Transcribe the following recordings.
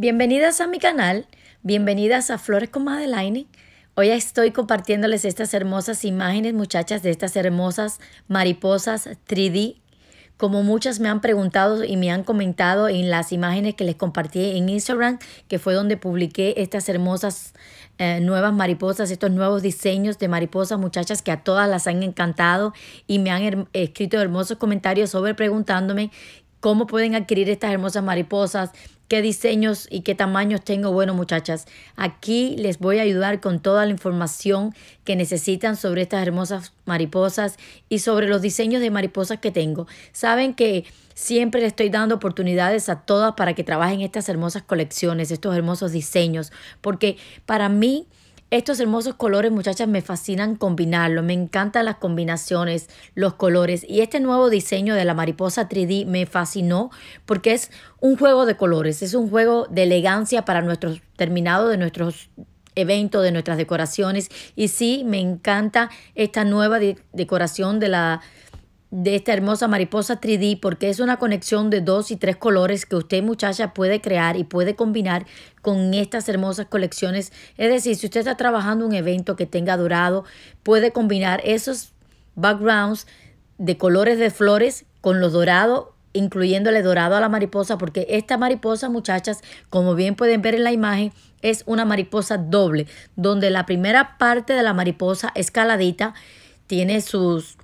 Bienvenidas a mi canal, bienvenidas a Flores con Madeleine. Hoy estoy compartiéndoles estas hermosas imágenes, muchachas, de estas hermosas mariposas 3D. Como muchas me han preguntado y me han comentado en las imágenes que les compartí en Instagram, que fue donde publiqué estas hermosas eh, nuevas mariposas, estos nuevos diseños de mariposas, muchachas que a todas las han encantado y me han escrito hermosos comentarios sobre preguntándome cómo pueden adquirir estas hermosas mariposas, qué diseños y qué tamaños tengo. Bueno, muchachas, aquí les voy a ayudar con toda la información que necesitan sobre estas hermosas mariposas y sobre los diseños de mariposas que tengo. Saben que siempre les estoy dando oportunidades a todas para que trabajen estas hermosas colecciones, estos hermosos diseños, porque para mí estos hermosos colores, muchachas, me fascinan combinarlos. Me encantan las combinaciones, los colores. Y este nuevo diseño de la mariposa 3D me fascinó porque es un juego de colores. Es un juego de elegancia para nuestros terminado de nuestros eventos, de nuestras decoraciones. Y sí, me encanta esta nueva decoración de la de esta hermosa mariposa 3D porque es una conexión de dos y tres colores que usted muchacha puede crear y puede combinar con estas hermosas colecciones. Es decir, si usted está trabajando un evento que tenga dorado, puede combinar esos backgrounds de colores de flores con los dorado, incluyéndole dorado a la mariposa, porque esta mariposa, muchachas, como bien pueden ver en la imagen, es una mariposa doble, donde la primera parte de la mariposa escaladita tiene sus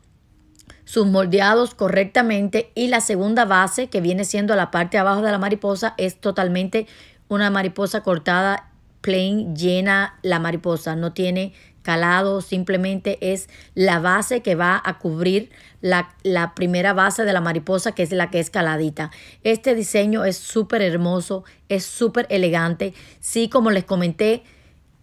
sus moldeados correctamente y la segunda base que viene siendo la parte de abajo de la mariposa es totalmente una mariposa cortada plain llena la mariposa, no tiene calado, simplemente es la base que va a cubrir la, la primera base de la mariposa que es la que es caladita. Este diseño es súper hermoso, es súper elegante. Sí, como les comenté,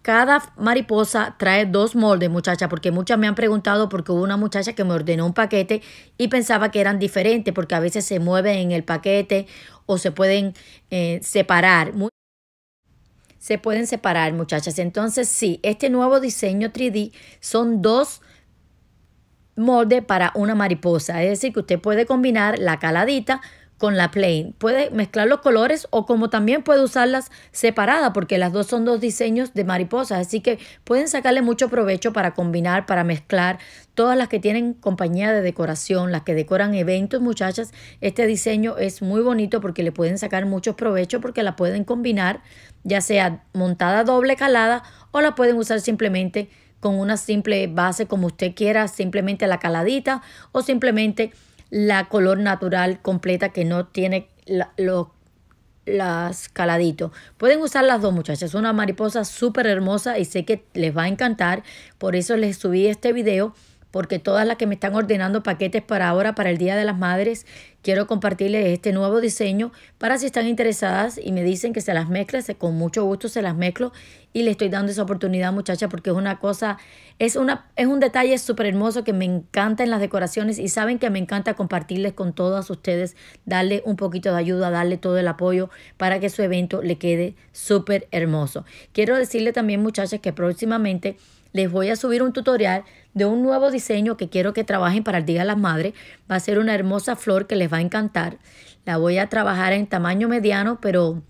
cada mariposa trae dos moldes, muchachas, porque muchas me han preguntado porque hubo una muchacha que me ordenó un paquete y pensaba que eran diferentes porque a veces se mueven en el paquete o se pueden eh, separar. Se pueden separar, muchachas. Entonces, sí, este nuevo diseño 3D son dos moldes para una mariposa. Es decir, que usted puede combinar la caladita con la plain. Puede mezclar los colores o como también puede usarlas separada porque las dos son dos diseños de mariposas. Así que pueden sacarle mucho provecho para combinar, para mezclar. Todas las que tienen compañía de decoración, las que decoran eventos, muchachas, este diseño es muy bonito porque le pueden sacar muchos provecho porque la pueden combinar ya sea montada doble calada o la pueden usar simplemente con una simple base como usted quiera, simplemente la caladita o simplemente la color natural completa que no tiene los las caladitos. Pueden usar las dos muchachas. Es una mariposa súper hermosa y sé que les va a encantar. Por eso les subí este video porque todas las que me están ordenando paquetes para ahora, para el Día de las Madres, quiero compartirles este nuevo diseño para si están interesadas y me dicen que se las mezcle, con mucho gusto se las mezclo y le estoy dando esa oportunidad muchacha porque es una cosa, es, una, es un detalle súper hermoso que me encanta en las decoraciones y saben que me encanta compartirles con todas ustedes, darle un poquito de ayuda, darle todo el apoyo para que su evento le quede súper hermoso. Quiero decirle también muchachas que próximamente les voy a subir un tutorial de un nuevo diseño que quiero que trabajen para el Día de las Madres. Va a ser una hermosa flor que les va a encantar. La voy a trabajar en tamaño mediano, pero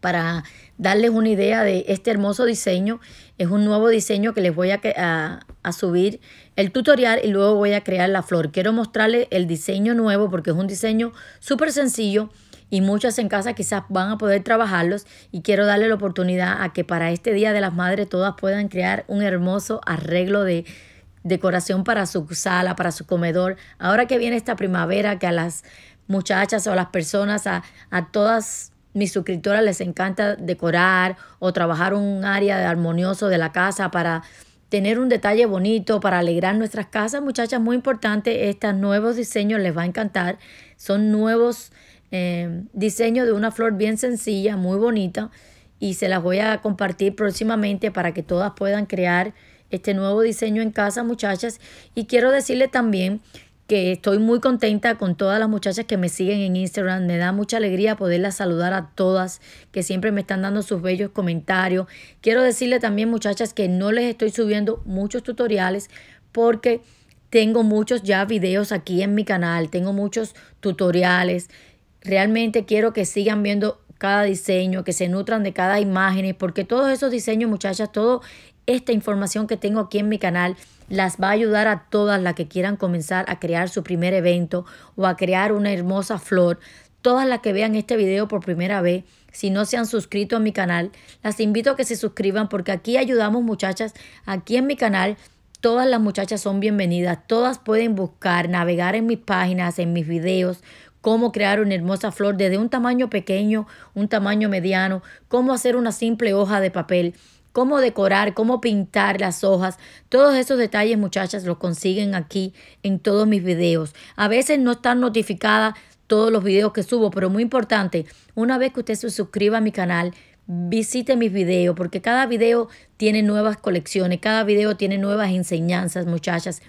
para darles una idea de este hermoso diseño, es un nuevo diseño que les voy a, subir el tutorial y luego voy a crear la flor. Quiero mostrarles el diseño nuevo porque es un diseño súper sencillo y muchas en casa quizás van a poder trabajarlos y quiero darle la oportunidad a que para este Día de las Madres todas puedan crear un hermoso arreglo de decoración para su sala, para su comedor. Ahora que viene esta primavera, que a las muchachas o las personas, a, a todas mis suscriptoras les encanta decorar o trabajar un área armonioso de la casa para tener un detalle bonito, para alegrar nuestras casas. Muchachas, muy importante, estos nuevos diseños les va a encantar. Son nuevos Em, diseño de una flor bien sencilla, muy bonita, y se las voy a compartir próximamente para que todas puedan crear este nuevo diseño en casa, muchachas. Y quiero decirle también que estoy muy contenta con todas las muchachas que me siguen en Instagram. Me da mucha alegría poderlas saludar a todas, que siempre me están dando sus bellos comentarios. Quiero decirle también, muchachas, que no les estoy subiendo muchos tutoriales porque tengo muchos ya videos aquí en mi canal, tengo muchos tutoriales, Realmente quiero que sigan viendo cada diseño, que se nutran de cada imagen, porque todos esos diseños, muchachas, toda esta información que tengo aquí en mi canal las va a ayudar a todas las que quieran comenzar a crear su primer evento o a crear una hermosa flor. Todas las que vean este video por primera vez, si no se han suscrito a mi canal, las invito a que se suscriban porque aquí ayudamos muchachas, aquí en mi canal todas las muchachas son bienvenidas, todas pueden buscar, navegar en mis páginas, en mis videos, cómo crear una hermosa flor desde un tamaño pequeño, un tamaño mediano, cómo hacer una simple hoja de papel, cómo decorar, cómo pintar las hojas. Todos esos detalles, muchachas, los consiguen aquí en todos mis videos. A veces no están notificadas todos los videos que subo, pero muy importante, una vez que usted se suscriba a mi canal, visite mis videos, porque cada video tiene nuevas colecciones, cada video tiene nuevas enseñanzas, muchachas.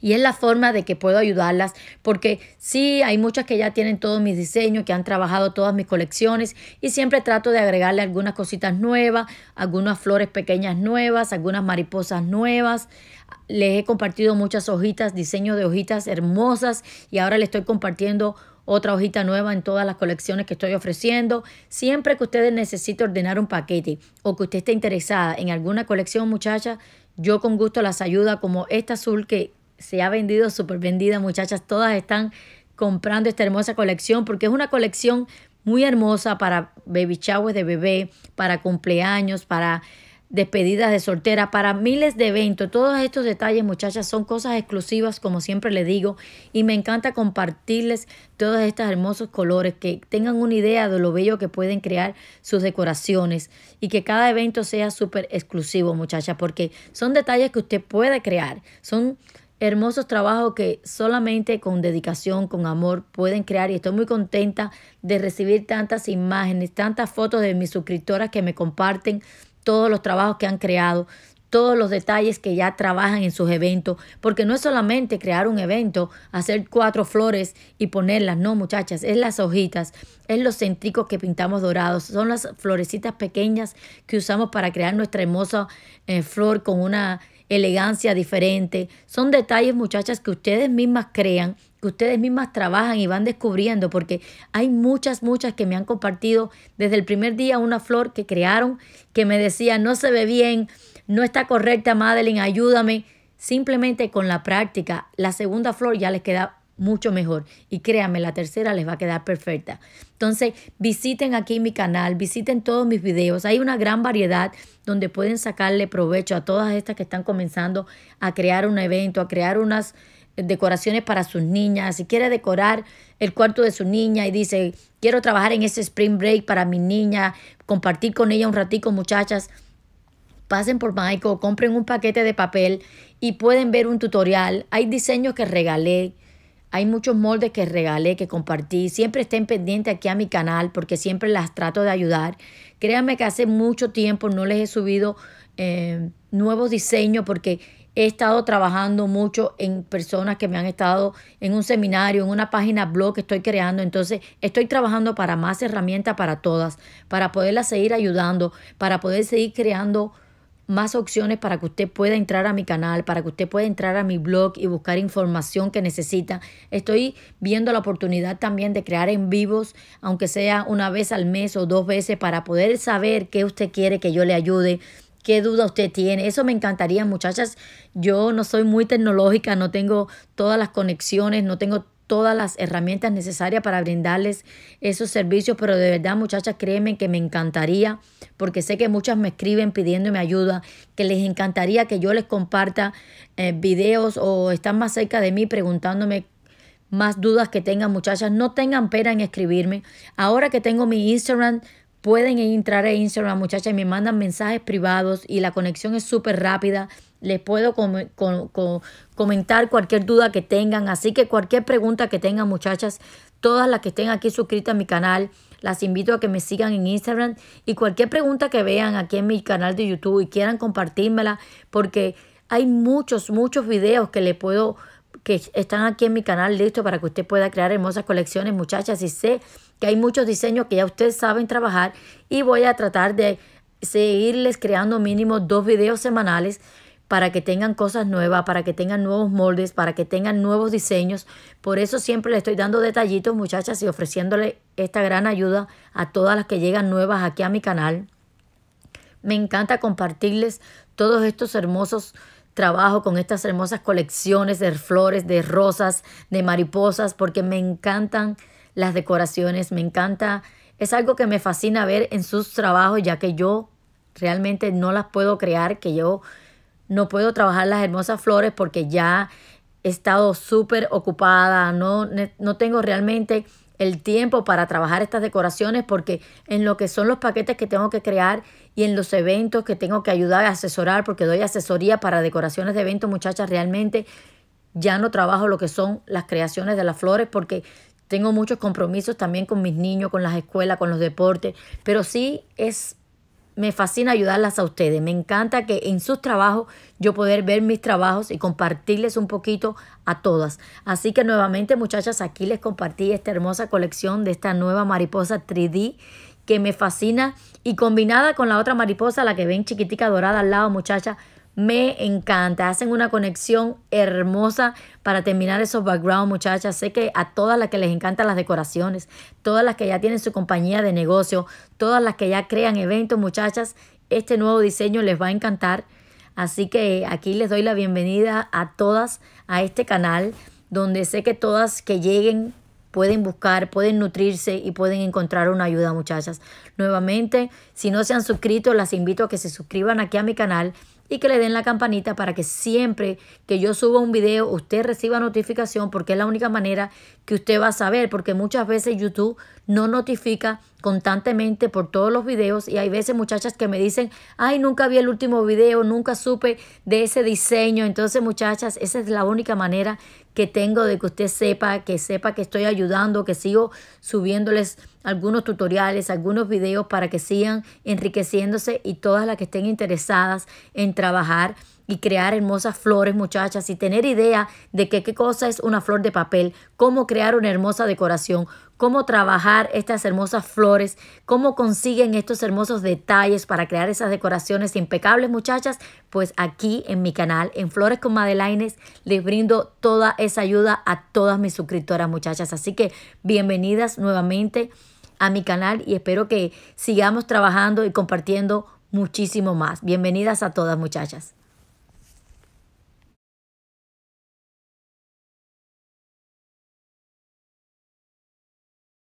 Y es la forma de que puedo ayudarlas, porque sí, hay muchas que ya tienen todos mis diseños, que han trabajado todas mis colecciones y siempre trato de agregarle algunas cositas nuevas, algunas flores pequeñas nuevas, algunas mariposas nuevas. Les he compartido muchas hojitas, diseño de hojitas hermosas y ahora le estoy compartiendo otra hojita nueva en todas las colecciones que estoy ofreciendo. Siempre que ustedes necesiten ordenar un paquete o que usted esté interesada en alguna colección, muchacha, yo con gusto las ayuda como esta azul que, se ha vendido súper vendida, muchachas. Todas están comprando esta hermosa colección porque es una colección muy hermosa para baby showers de bebé, para cumpleaños, para despedidas de soltera, para miles de eventos. Todos estos detalles, muchachas, son cosas exclusivas, como siempre les digo, y me encanta compartirles todos estos hermosos colores, que tengan una idea de lo bello que pueden crear sus decoraciones y que cada evento sea súper exclusivo, muchachas, porque son detalles que usted puede crear, son hermosos trabajos que solamente con dedicación, con amor pueden crear y estoy muy contenta de recibir tantas imágenes, tantas fotos de mis suscriptoras que me comparten todos los trabajos que han creado todos los detalles que ya trabajan en sus eventos, porque no es solamente crear un evento, hacer cuatro flores y ponerlas, no muchachas, es las hojitas, es los centricos que pintamos dorados, son las florecitas pequeñas que usamos para crear nuestra hermosa eh, flor con una elegancia diferente. Son detalles, muchachas, que ustedes mismas crean, que ustedes mismas trabajan y van descubriendo, porque hay muchas, muchas que me han compartido desde el primer día una flor que crearon, que me decía, no se ve bien, no está correcta, Madeline, ayúdame. Simplemente con la práctica, la segunda flor ya les queda mucho mejor. Y créanme, la tercera les va a quedar perfecta. Entonces, visiten aquí mi canal, visiten todos mis videos. Hay una gran variedad donde pueden sacarle provecho a todas estas que están comenzando a crear un evento, a crear unas eh, decoraciones para sus niñas. Si quiere decorar el cuarto de su niña y dice, quiero trabajar en ese spring break para mi niña, compartir con ella un ratico, muchachas pasen por Michael, compren un paquete de papel y pueden ver un tutorial. Hay diseños que regalé, hay muchos moldes que regalé, que compartí. Siempre estén pendientes aquí a mi canal porque siempre las trato de ayudar. Créanme que hace mucho tiempo no les he subido eh, nuevos diseños porque he estado trabajando mucho en personas que me han estado en un seminario, en una página blog que estoy creando. Entonces, estoy trabajando para más herramientas para todas, para poderlas seguir ayudando, para poder seguir creando más opciones para que usted pueda entrar a mi canal, para que usted pueda entrar a mi blog y buscar información que necesita. Estoy viendo la oportunidad también de crear en vivos, aunque sea una vez al mes o dos veces, para poder saber qué usted quiere que yo le ayude qué duda usted tiene. Eso me encantaría, muchachas. Yo no soy muy tecnológica, no tengo todas las conexiones, no tengo todas las herramientas necesarias para brindarles esos servicios, pero de verdad muchachas, créeme que me encantaría, porque sé que muchas me escriben pidiéndome ayuda, que les encantaría que yo les comparta eh, videos o están más cerca de mí preguntándome más dudas que tengan muchachas, no tengan pena en escribirme. Ahora que tengo mi Instagram, pueden entrar a Instagram muchachas y me mandan mensajes privados y la conexión es súper rápida les puedo comentar cualquier duda que tengan. Así que cualquier pregunta que tengan, muchachas, todas las que estén aquí suscritas a mi canal, las invito a que me sigan en Instagram y cualquier pregunta que vean aquí en mi canal de YouTube y quieran compartírmela, porque hay muchos, muchos videos que le puedo que están aquí en mi canal listo para que usted pueda crear hermosas colecciones, muchachas. Y sé que hay muchos diseños que ya ustedes saben trabajar y voy a tratar de seguirles creando mínimo dos videos semanales para que tengan cosas nuevas, para que tengan nuevos moldes, para que tengan nuevos diseños. Por eso siempre le estoy dando detallitos, muchachas, y ofreciéndole esta gran ayuda a todas las que llegan nuevas aquí a mi canal. Me encanta compartirles todos estos hermosos trabajos con estas hermosas colecciones de flores, de rosas, de mariposas, porque me encantan las decoraciones, me encanta, es algo que me fascina ver en sus trabajos, ya que yo realmente no las puedo crear, que yo no puedo trabajar las hermosas flores porque ya he estado súper ocupada, no, no tengo realmente el tiempo para trabajar estas decoraciones porque en lo que son los paquetes que tengo que crear y en los eventos que tengo que ayudar a asesorar, porque doy asesoría para decoraciones de eventos, muchachas, realmente ya no trabajo lo que son las creaciones de las flores porque tengo muchos compromisos también con mis niños, con las escuelas, con los deportes, pero sí es me fascina ayudarlas a ustedes. Me encanta que en sus trabajos yo poder ver mis trabajos y compartirles un poquito a todas. Así que nuevamente muchachas, aquí les compartí esta hermosa colección de esta nueva mariposa 3D que me fascina y combinada con la otra mariposa, la que ven chiquitica dorada al lado muchachas, me encanta, hacen una conexión hermosa para terminar esos backgrounds muchachas. Sé que a todas las que les encantan las decoraciones, todas las que ya tienen su compañía de negocio, todas las que ya crean eventos, muchachas, este nuevo diseño les va a encantar. Así que aquí les doy la bienvenida a todas a este canal, donde sé que todas que lleguen pueden buscar, pueden nutrirse y pueden encontrar una ayuda, muchachas. Nuevamente, si no se han suscrito, las invito a que se suscriban aquí a mi canal y que le den la campanita para que siempre que yo suba un video usted reciba notificación porque es la única manera que usted va a saber porque muchas veces YouTube no notifica constantemente por todos los videos y hay veces muchachas que me dicen, ay, nunca vi el último video, nunca supe de ese diseño. Entonces muchachas, esa es la única manera que tengo de que usted sepa, que sepa que estoy ayudando, que sigo subiéndoles algunos tutoriales, algunos videos para que sigan enriqueciéndose y todas las que estén interesadas en trabajar y crear hermosas flores, muchachas, y tener idea de que, qué cosa es una flor de papel, cómo crear una hermosa decoración, cómo trabajar estas hermosas flores, cómo consiguen estos hermosos detalles para crear esas decoraciones impecables, muchachas, pues aquí en mi canal, en Flores con Madelaines, les brindo toda esa ayuda a todas mis suscriptoras, muchachas. Así que bienvenidas nuevamente a mi canal y espero que sigamos trabajando y compartiendo muchísimo más. Bienvenidas a todas muchachas.